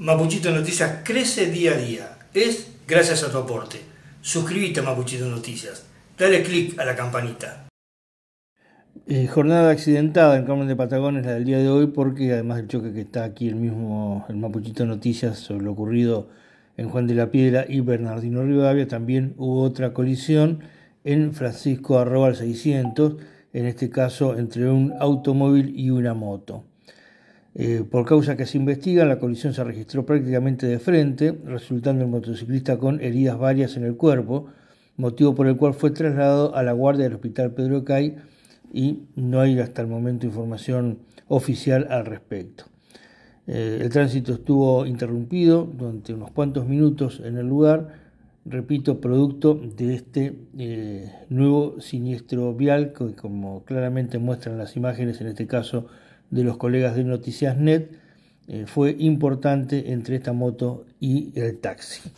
Mapuchito Noticias crece día a día. Es gracias a tu aporte. Suscríbete a Mapuchito Noticias. Dale click a la campanita. Eh, jornada accidentada en Carmen de Patagones la del día de hoy porque además del choque que está aquí el mismo el Mapuchito Noticias sobre lo ocurrido en Juan de la Piedra y Bernardino Rivadavia también hubo otra colisión en Francisco Arrobal 600, en este caso entre un automóvil y una moto. Eh, por causa que se investiga, la colisión se registró prácticamente de frente, resultando el motociclista con heridas varias en el cuerpo, motivo por el cual fue trasladado a la guardia del hospital Pedro Cay y no hay hasta el momento información oficial al respecto. Eh, el tránsito estuvo interrumpido durante unos cuantos minutos en el lugar, repito, producto de este eh, nuevo siniestro vial que como claramente muestran las imágenes, en este caso de los colegas de Noticias Net eh, fue importante entre esta moto y el taxi.